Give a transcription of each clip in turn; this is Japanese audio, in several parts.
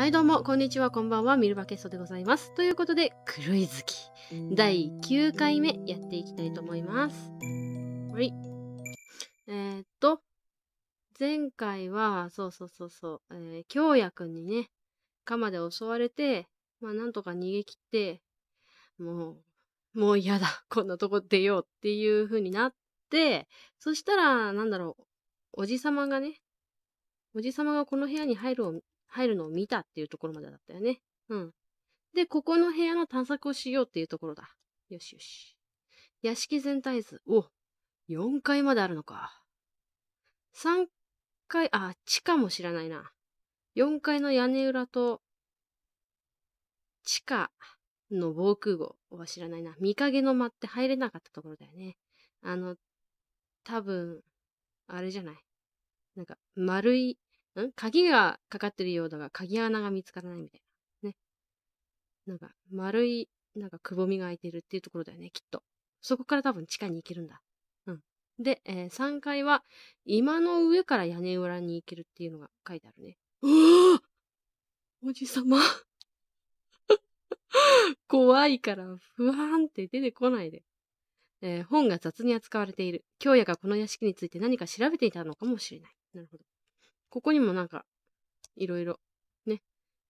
はいどうもこんにちはこんばんはミルバケストでございますということで狂い好き第9回目やっていきたいと思いますはいえー、っと前回はそうそうそうそう、え京也くんにね鎌で襲われてまあなんとか逃げ切ってもうもう嫌だこんなとこ出ようっていう風になってそしたらなんだろうおじさまがねおじさまがこの部屋に入る入るのを見たっていうところまでだったよね。うん。で、ここの部屋の探索をしようっていうところだ。よしよし。屋敷全体図。お、4階まであるのか。3階、あ、地下も知らないな。4階の屋根裏と、地下の防空壕は知らないな。見影の間って入れなかったところだよね。あの、多分、あれじゃない。なんか、丸い鍵がかかってるようだが、鍵穴が見つからないみたいな。ね。なんか、丸い、なんかくぼみが開いてるっていうところだよね、きっと。そこから多分地下に行けるんだ。うん。で、えー、3階は、今の上から屋根裏に行けるっていうのが書いてあるね。うわおじさま 怖いからふわーんって出てこないで。えー、本が雑に扱われている。京也がこの屋敷について何か調べていたのかもしれない。なるほど。ここにもなんか、いろいろ、ね、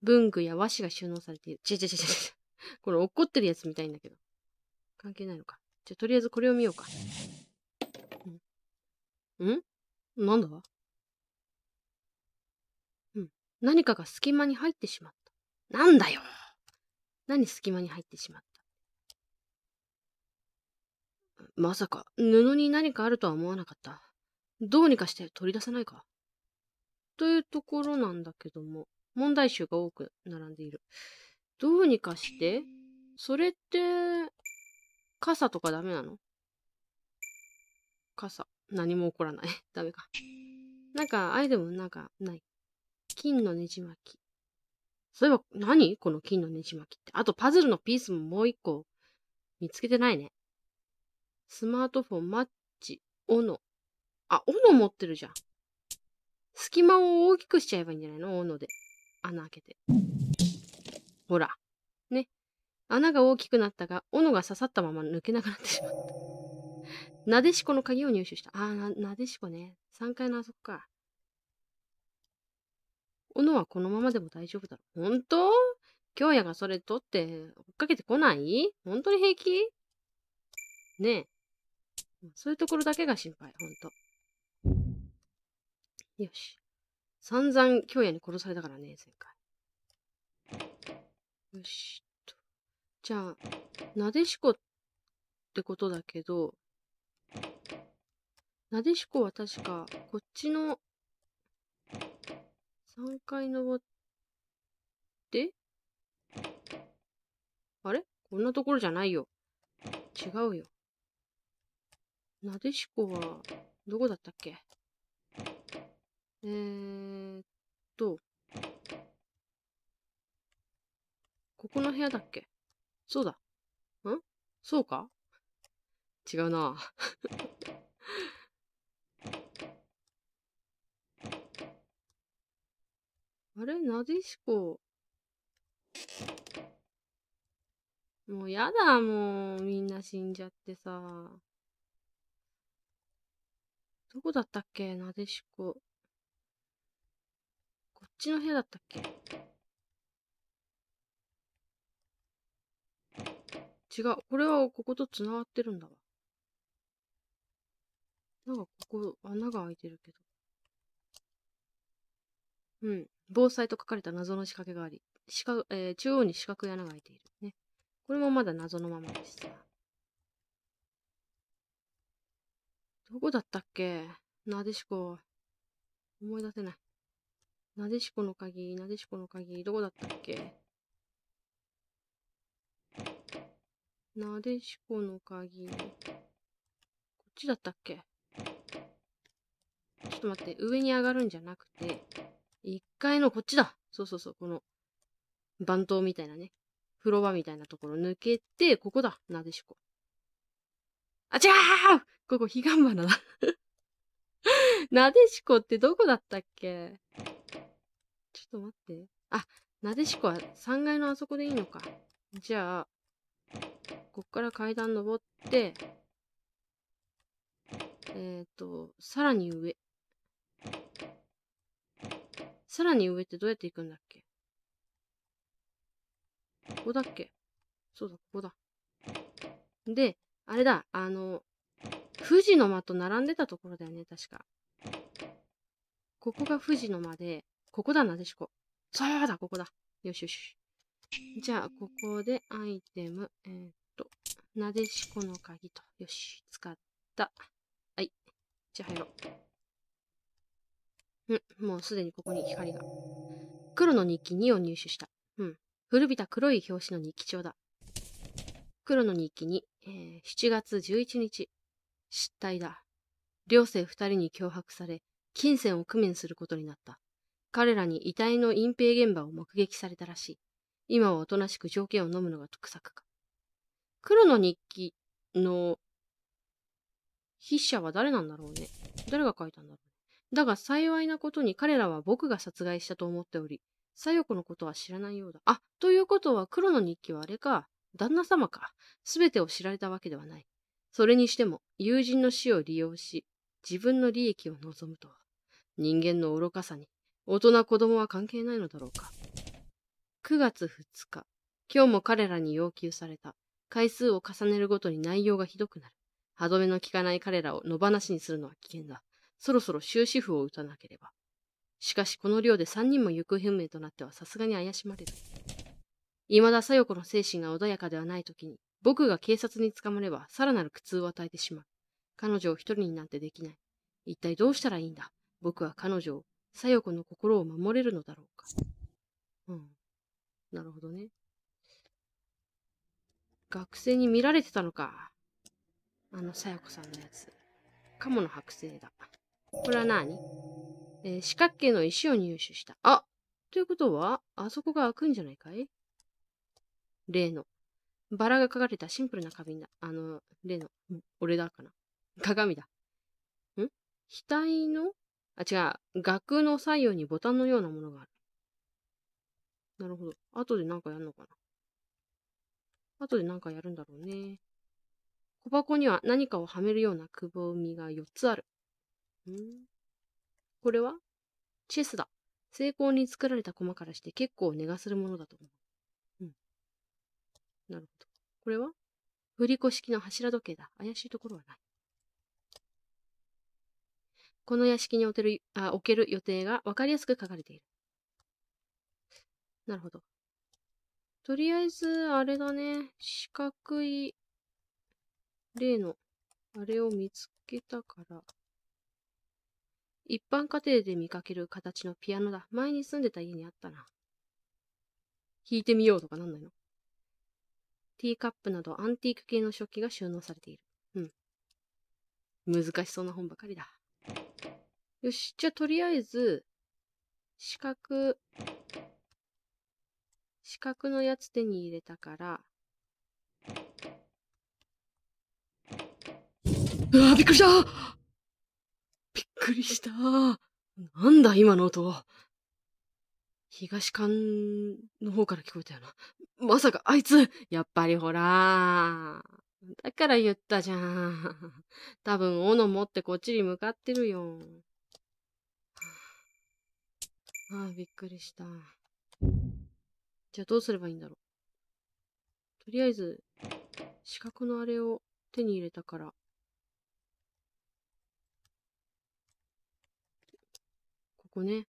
文具や和紙が収納されている。ちちちちち。これ怒ってるやつみたいんだけど。関係ないのか。じゃ、とりあえずこれを見ようか。うんんなんだうん。何かが隙間に入ってしまった。なんだよ何隙間に入ってしまった。まさか、布に何かあるとは思わなかった。どうにかして取り出さないか。というところなんだけども、問題集が多く並んでいる。どうにかしてそれって、傘とかダメなの傘。何も起こらない。ダメか。なんか、アイテムなんか、ない。金のねじ巻き。そういえば何、何この金のねじ巻きって。あと、パズルのピースももう一個、見つけてないね。スマートフォン、マッチ、斧。あ、斧持ってるじゃん。隙間を大きくしちゃえばいいんじゃないの斧で。穴開けて。ほら。ね。穴が大きくなったが、斧が刺さったまま抜けなくなってしまった。なでしこの鍵を入手した。あな、なでしこね。3階のあそこか。斧はこのままでも大丈夫だろ。本当京也がそれ取って追っかけてこない本当に平気ねえ。そういうところだけが心配、ほんと。よし。散々、京也に殺されたからね、前回。よしと。じゃあ、なでしこってことだけど、なでしこは確か、こっちの、3階登って、あれこんなところじゃないよ。違うよ。なでしこは、どこだったっけえーっと、ここの部屋だっけそうだ。んそうか違うな。あれなでしこ。もうやだ、もう。みんな死んじゃってさ。どこだったっけなでしこ。ちの部屋だったっけ違う。これはここと繋がってるんだわ。なんかここ穴が開いてるけど。うん。防災と書かれた謎の仕掛けがあり、四角えー、中央に四角い穴が開いている。ね。これもまだ謎のままです。どこだったっけなでしこ。思い出せない。なでしこの鍵、なでしこの鍵、どこだったっけなでしこの鍵、こっちだったっけちょっと待って、上に上がるんじゃなくて、1階のこっちだそうそうそう、この、番頭みたいなね、風呂場みたいなところ抜けて、ここだ、なでしこ。あ、違うここ、彼岸花だなでしこってどこだったっけちょっと待って。あ、なでしこは3階のあそこでいいのか。じゃあ、こっから階段登って、えっ、ー、と、さらに上。さらに上ってどうやって行くんだっけここだっけそうだ、ここだ。で、あれだ、あの、富士の間と並んでたところだよね、確か。ここが富士の間で、ここだな、でしこ。そうだ、ここだ。よしよし。じゃあ、ここでアイテム、えー、っと、なでしこの鍵と。よし、使った。はい。じゃあ、入ろう。うん、もうすでにここに光が。黒の日記2を入手した。うん。古びた黒い表紙の日記帳だ。黒の日記に、えー、7月11日、失態だ。両生二人に脅迫され、金銭を工面することになった。彼らに遺体の隠蔽現場を目撃されたらしい。今はおとなしく条件を飲むのが得策か。黒の日記の筆者は誰なんだろうね。誰が書いたんだろう。だが幸いなことに彼らは僕が殺害したと思っており、左翼のことは知らないようだ。あ、ということは黒の日記はあれか。旦那様か。すべてを知られたわけではない。それにしても、友人の死を利用し、自分の利益を望むとは。人間の愚かさに大人子供は関係ないのだろうか。9月2日、今日も彼らに要求された。回数を重ねるごとに内容がひどくなる。歯止めの効かない彼らを野放しにするのは危険だ。そろそろ終止符を打たなければ。しかしこの量で3人も行方不明となってはさすがに怪しまれる。未だ小夜子の精神が穏やかではない時に、僕が警察に捕まればさらなる苦痛を与えてしまう。彼女を一人になんてできない。一体どうしたらいいんだ僕は彼女を左翼の心を守れるのだろうか。うん。なるほどね。学生に見られてたのか。あの左翼さんのやつ。カモの剥製だ。これは何えー、四角形の石を入手した。あということは、あそこが開くんじゃないかい例の。バラが描かれたシンプルな花瓶だ。あの、例の、俺だかな。鏡だ。ん額のあ、違う。額の左右にボタンのようなものがある。なるほど。後で何かやるのかな。後で何かやるんだろうね。小箱には何かをはめるようなくぼみが4つある。んこれはチェスだ。成功に作られた駒からして結構値がするものだと思う。うん。なるほど。これは振り子式の柱時計だ。怪しいところはない。この屋敷に置けるあ置ける予定が分かりやすく書かれている。なるほど。とりあえず、あれだね。四角い、例の、あれを見つけたから。一般家庭で見かける形のピアノだ。前に住んでた家にあったな。弾いてみようとかなんないのティーカップなどアンティーク系の食器が収納されている。うん。難しそうな本ばかりだ。よし、じゃあとりあえず、四角、四角のやつ手に入れたから。うわびっくりしたびっくりしたなんだ今の音。東館の方から聞こえたよな。まさかあいつ、やっぱりほらだから言ったじゃん。多分、斧持ってこっちに向かってるよ。ああ、びっくりした。じゃあどうすればいいんだろう。とりあえず、四角のあれを手に入れたから、ここね。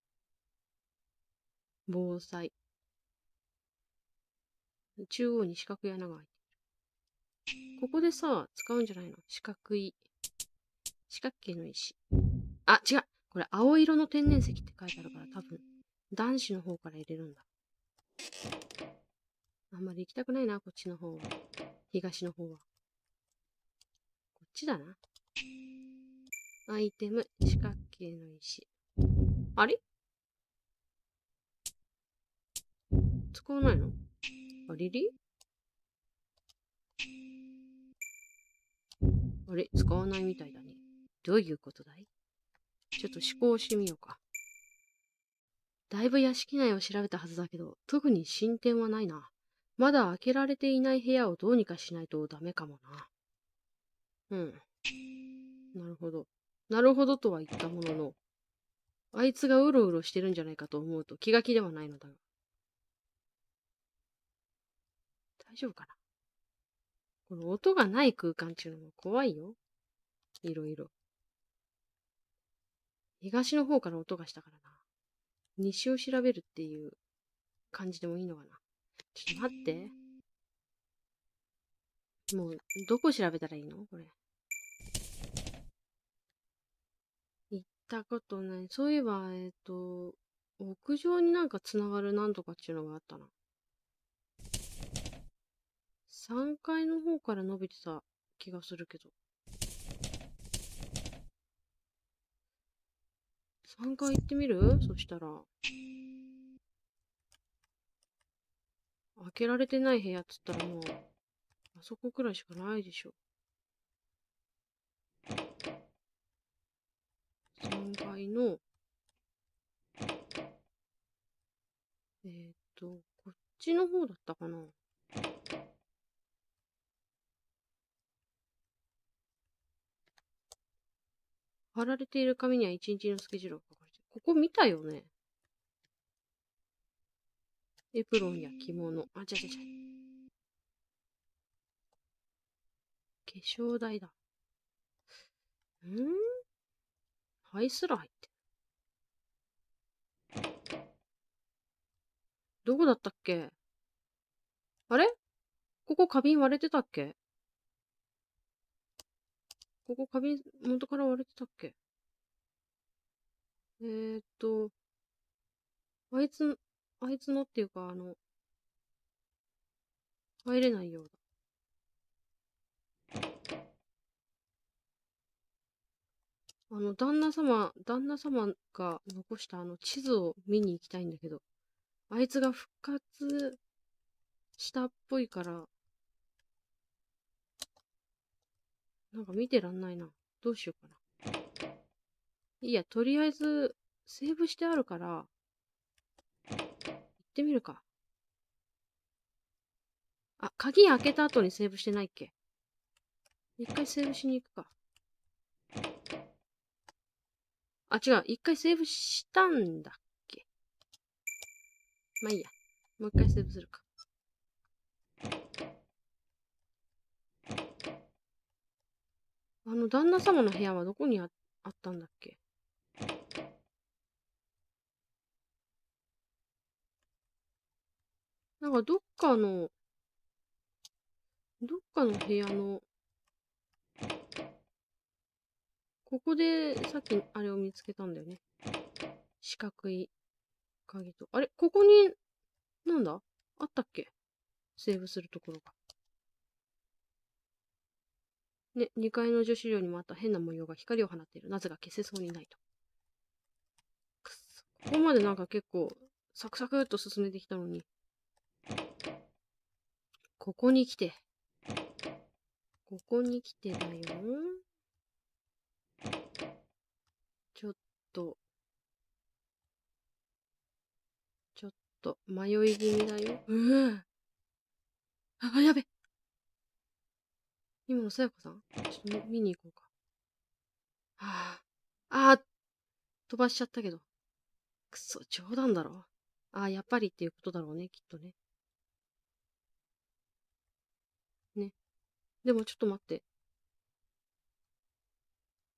防災。中央に四角い穴が開いてる。ここでさ、使うんじゃないの四角い。四角形の石。あ、違うこれ青色の天然石って書いてあるから多分。男子の方から入れるんだ。あんまり行きたくないな、こっちの方は。東の方は。こっちだな。アイテム、四角形の石。あれ使わないのあれりあれ使わないみたいだね。どういうことだいちょっと思考してみようか。だいぶ屋敷内を調べたはずだけど、特に進展はないな。まだ開けられていない部屋をどうにかしないとダメかもな。うん。なるほど。なるほどとは言ったものの、あいつがうろうろしてるんじゃないかと思うと気が気ではないのだが。大丈夫かなこの音がない空間っていうのも怖いよ。いろいろ。東の方から音がしたからな。西を調べるっていう感じでもいいのかな。ちょっと待って。もう、どこ調べたらいいのこれ。行ったことない。そういえば、えっ、ー、と、屋上になんか繋がるなんとかっていうのがあったな。3階の方から伸びてた気がするけど。3階行ってみるそしたら。開けられてない部屋っつったらもう、あそこくらいしかないでしょ。3階の、えっ、と、こっちの方だったかな。貼られている紙には一日のスケジュールが書かれてる。ここ見たよね。エプロンや着物。あ、じゃじゃじゃ。化粧台だ。ん灰すら入ってどこだったっけあれここ花瓶割れてたっけここ花瓶元から割れてたっけえー、っと、あいつ、あいつのっていうか、あの、入れないようだ。あの、旦那様、旦那様が残したあの地図を見に行きたいんだけど、あいつが復活したっぽいから、なんか見てらんないな。どうしようかな。いいや、とりあえず、セーブしてあるから、行ってみるか。あ、鍵開けた後にセーブしてないっけ一回セーブしに行くか。あ、違う。一回セーブしたんだっけまあいいや。もう一回セーブするか。あの、旦那様の部屋はどこにあったんだっけなんかどっかの、どっかの部屋の、ここでさっきあれを見つけたんだよね。四角い鍵と。あれここに、なんだあったっけセーブするところが。ね、2階の女子寮にもあった変な模様が光を放っている。なぜか消せそうにないと。ここまでなんか結構、サクサクっと進めてきたのに。ここに来て。ここに来てだよ。ちょっと。ちょっと、迷い気味だよ。うぅ。あ、やべ。今のさやかさんちょっと見に行こうか。はあ、ああ、飛ばしちゃったけど。くそ、冗談だろ。ああ、やっぱりっていうことだろうね、きっとね。ね。でもちょっと待って。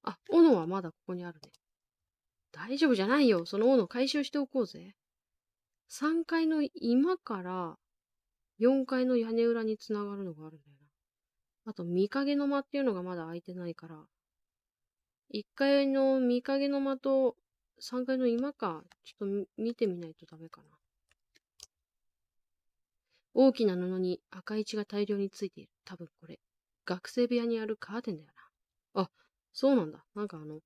あ、斧はまだここにあるね。大丈夫じゃないよ。その斧回収しておこうぜ。3階の今から4階の屋根裏につながるのがあるんだよな。あと、三影の間っていうのがまだ空いてないから、一階の三影の間と三階の今か、ちょっと見てみないとダメかな。大きな布に赤い血が大量についている。多分これ、学生部屋にあるカーテンだよな。あ、そうなんだ。なんかあの、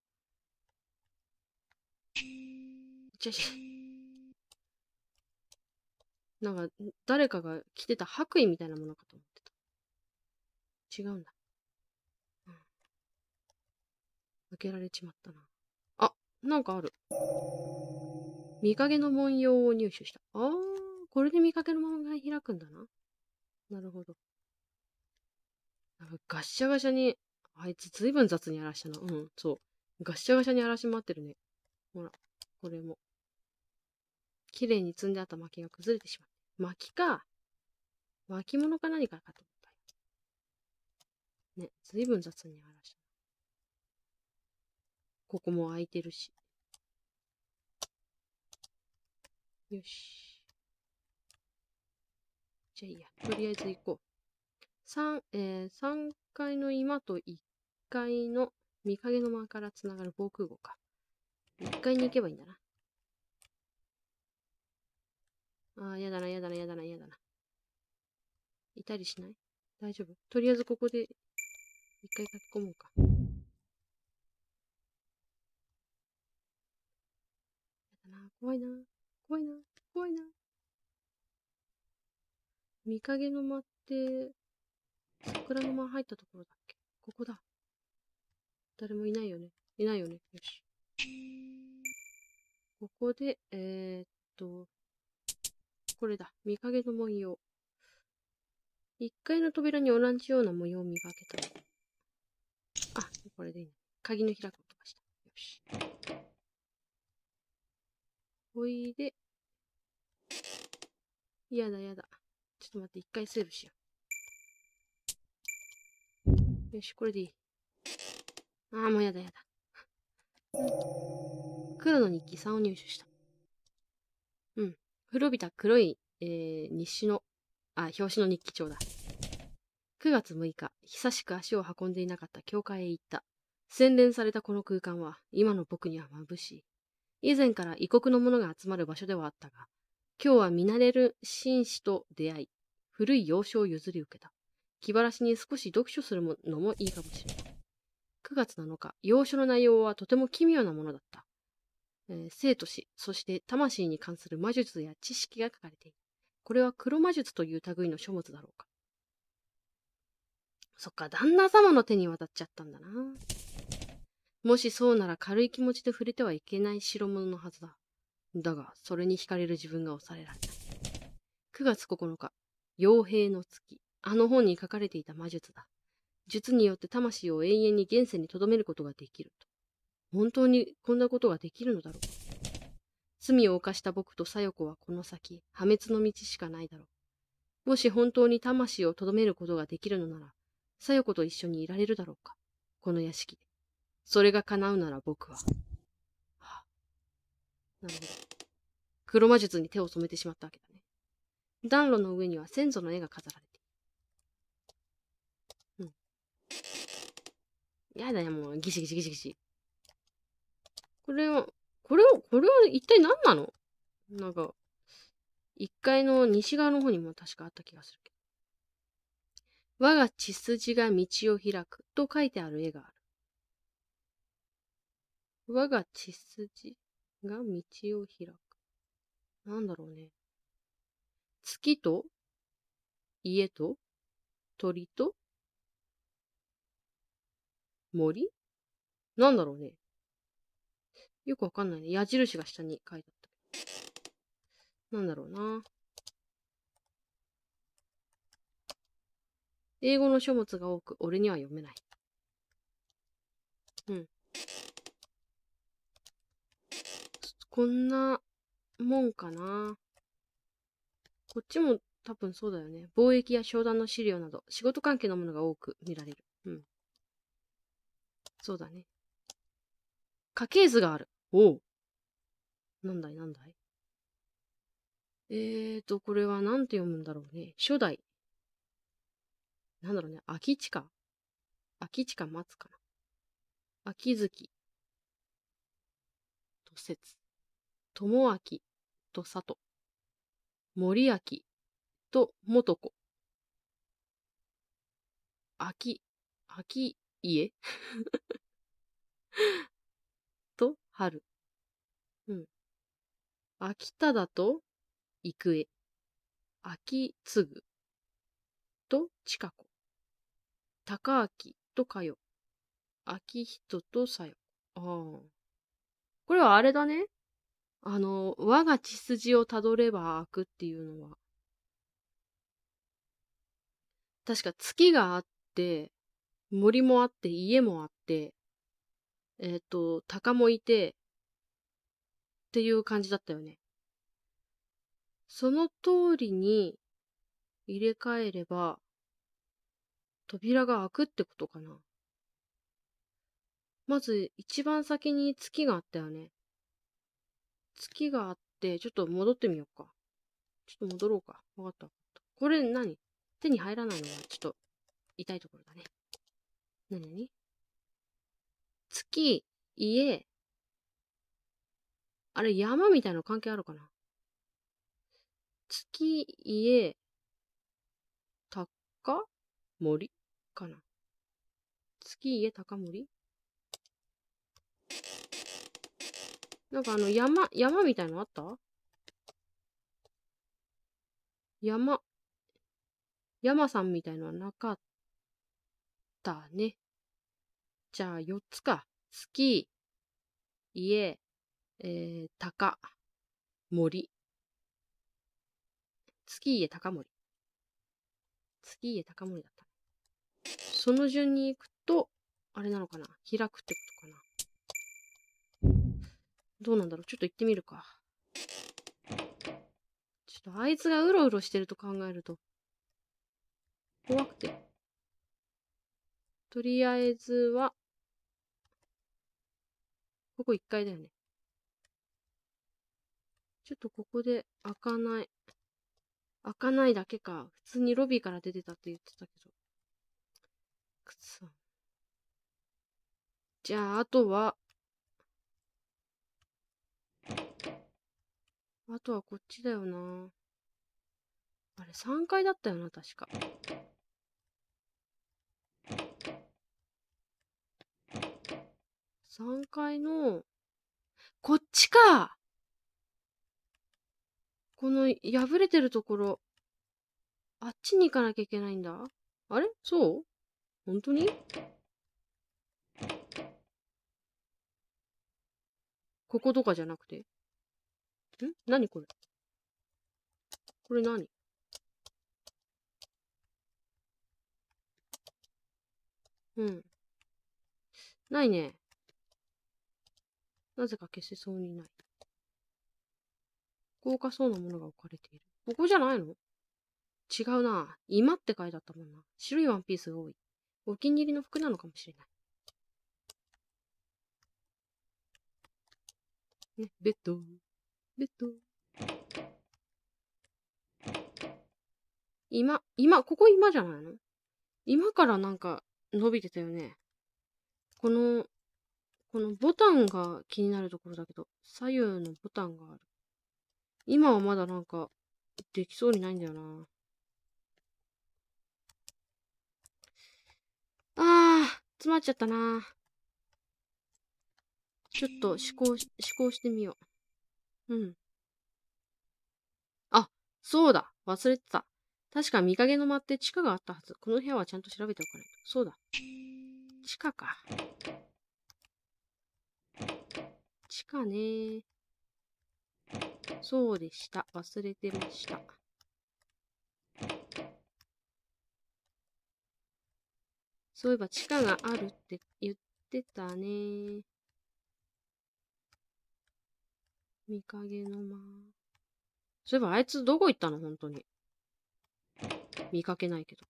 ちゃちゃ。なんか、誰かが着てた白衣みたいなものかと思違うんだ。うん。開けられちまったな。あ、なんかある。見かけの文様を入手した。あー、これで見かけの文が開くんだな。なるほど。ガッシャガシャに、あいつずいぶん雑に荒らしたな。うん、そう。ガッシャガシャに荒らし回ってるね。ほら、これも。綺麗に積んであった薪が崩れてしまった。薪か。巻物か何かかとね、ずいぶん雑に荒らした。ここも空いてるし。よし。じゃあいいや。とりあえず行こう。三、えー、3階の今と1階の見影の間からつながる防空壕か。1階に行けばいいんだな。ああ、やだな、やだな、やだな、やだな。いたりしない大丈夫とりあえずここで一回書き込もうか。やだな、怖いな、怖いな、怖いな。見影の間って、桜の間入ったところだっけここだ。誰もいないよね。いないよね。よし。ここで、えー、っと、これだ。見影の模様。1階の扉に同じような模様を見かけた。これでいいの。鍵の開く音がした。よし。おいで。やだやだ。ちょっと待って、一回セーブしよう。よし、これでいい。ああ、もうやだやだ。黒の日記3を入手した。うん。古びた黒い、えー、日誌の、あ、表紙の日記帳だ。9月6日、久しく足を運んでいなかった教会へ行った。洗練されたこの空間は、今の僕には眩しい。以前から異国の者が集まる場所ではあったが、今日は見慣れる紳士と出会い、古い幼少を譲り受けた。気晴らしに少し読書するのもいいかもしれない。9月7日、洋書の内容はとても奇妙なものだった。えー、生と死、そして魂に関する魔術や知識が書かれている。これは黒魔術という類の書物だろうか。そっか、旦那様の手に渡っちゃったんだな。もしそうなら軽い気持ちで触れてはいけない代物のはずだ。だが、それに惹かれる自分が押されられた。9月9日、傭兵の月。あの本に書かれていた魔術だ。術によって魂を永遠に現世に留めることができると。本当にこんなことができるのだろう。罪を犯した僕と小夜子はこの先、破滅の道しかないだろう。もし本当に魂を留めることができるのなら、さよ子と一緒にいられるだろうか。この屋敷で。それが叶うなら僕は。はあ、なるほど。黒魔術に手を染めてしまったわけだね。暖炉の上には先祖の絵が飾られている。うん。やだよ、もう、ギシギシギシギシ。これは、これは、これは一体何なのなんか、一階の西側の方にも確かあった気がするけど。我が血筋が道を開くと書いてある絵がある。我が血筋が道を開く。なんだろうね。月と、家と、鳥と、森なんだろうね。よくわかんないね。矢印が下に書いてあった。なんだろうな。英語の書物が多く、俺には読めない。うん。こんなもんかな。こっちも多分そうだよね。貿易や商談の資料など、仕事関係のものが多く見られる。うん。そうだね。家系図がある。おう。なんだいなんだいえーと、これは何て読むんだろうね。初代、なんだろうね、秋地か。秋地かつかな。秋月。と節。友明と里。森明と元子。秋、秋家 と春。うん。秋田だと、く。重。秋継ぐ。と、近子。高明とかよ。明人とさよ。ああ。これはあれだね。あの、我が血筋をたどればくっていうのは。確か月があって、森もあって、家もあって、えっ、ー、と、鷹もいて、っていう感じだったよね。その通りに入れ替えれば、扉が開くってことかな。まず一番先に月があったよね。月があって、ちょっと戻ってみようか。ちょっと戻ろうか。わかった。これ何手に入らないのはちょっと痛いところだね。なになに月、家、あれ山みたいな関係あるかな月、家、たっか森かな。月家高森なんかあの山、山みたいのあった山、山さんみたいのはなかったね。じゃあ4つか。月、家、えー、高、森。月家高森。月家高森だっその順に行くと、あれなのかな開くってことかなどうなんだろうちょっと行ってみるか。ちょっとあいつがうろうろしてると考えると、怖くて。とりあえずは、ここ1階だよね。ちょっとここで開かない。開かないだけか。普通にロビーから出てたって言ってたけど。じゃあ、あとは、あとはこっちだよな。あれ、3階だったよな、確か。3階の、こっちかこの破れてるところ、あっちに行かなきゃいけないんだ。あれそう本当にこことかじゃなくて。ん何これこれ何うん。ないね。なぜか消せそうにない。豪華そうなものが置かれている。ここじゃないの違うな。今って書いてあったもんな。白いワンピースが多い。お気に入りの服なのかもしれない。ね、ベッド、ベッド。今、今、ここ今じゃないの今からなんか伸びてたよね。この、このボタンが気になるところだけど、左右のボタンがある。今はまだなんか、できそうにないんだよな。詰まっちゃったなちょっと思考、思考してみよう。うん。あ、そうだ。忘れてた。確か見かけの間って地下があったはず。この部屋はちゃんと調べておかないと。そうだ。地下か。地下ねそうでした。忘れてました。そういえば地下があるって言ってたね。見影の間。そういえばあいつどこ行ったの本当に。見かけないけど。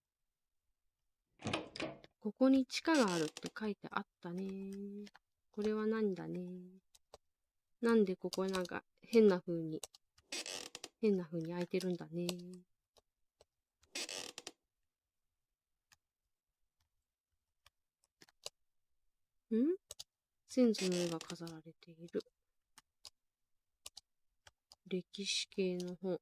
ここに地下があるって書いてあったね。これは何だね。なんでここなんか変な風に、変な風に開いてるんだね。ん先祖の絵が飾られている。歴史系の本。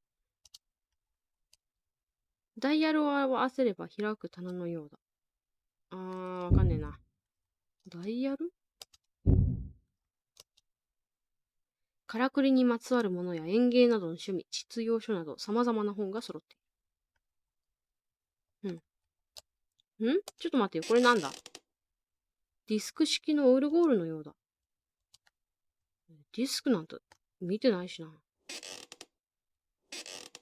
ダイヤルを合わせれば開く棚のようだ。あー、わかんねえな。ダイヤルからくりにまつわるものや園芸などの趣味、実用書など様々な本が揃っている。うん。んちょっと待ってよ。これなんだディスク式のオールゴールのようだ。ディスクなんて見てないしな。お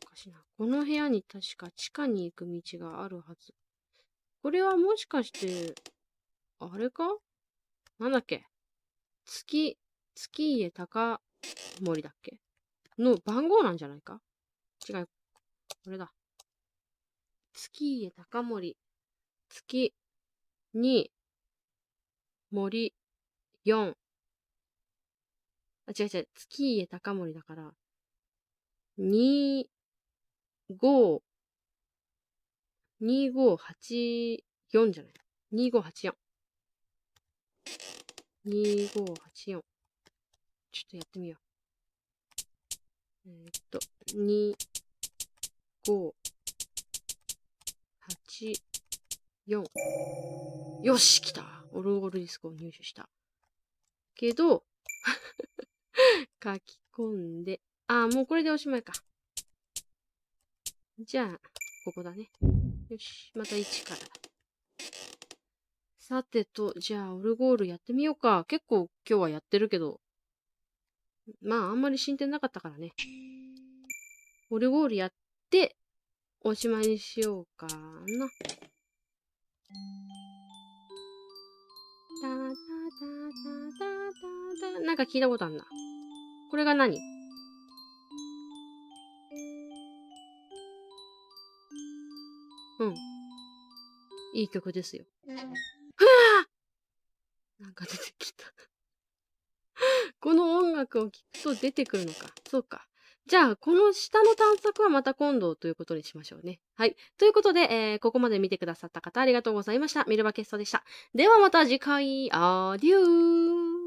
かしいな。この部屋に確か地下に行く道があるはず。これはもしかして、あれかなんだっけ月、月家高森だっけの番号なんじゃないか違う。これだ。月家高森。月に森、4。あ、違う違う、月家高森だから、2、5、2584じゃない。2584。二五八四ちょっとやってみよう。えー、っと、2、5、八4。よし、来たオルゴールディスクを入手した。けど書き込んで、あ、もうこれでおしまいか。じゃあ、ここだね。よし、また1から。さてと、じゃあ、オルゴールやってみようか。結構今日はやってるけど。まあ、あんまり進展なかったからね。オルゴールやって、おしまいにしようかな。タタタタタタなんか聞いたことあんな。これが何うん。いい曲ですよ。ふわなんか出てきた この音楽を聴くと出てくるのか。そうか。じゃあ、この下の探索はまた今度ということにしましょうね。はい。ということで、えー、ここまで見てくださった方ありがとうございました。ミルバケストでした。ではまた次回、アデュー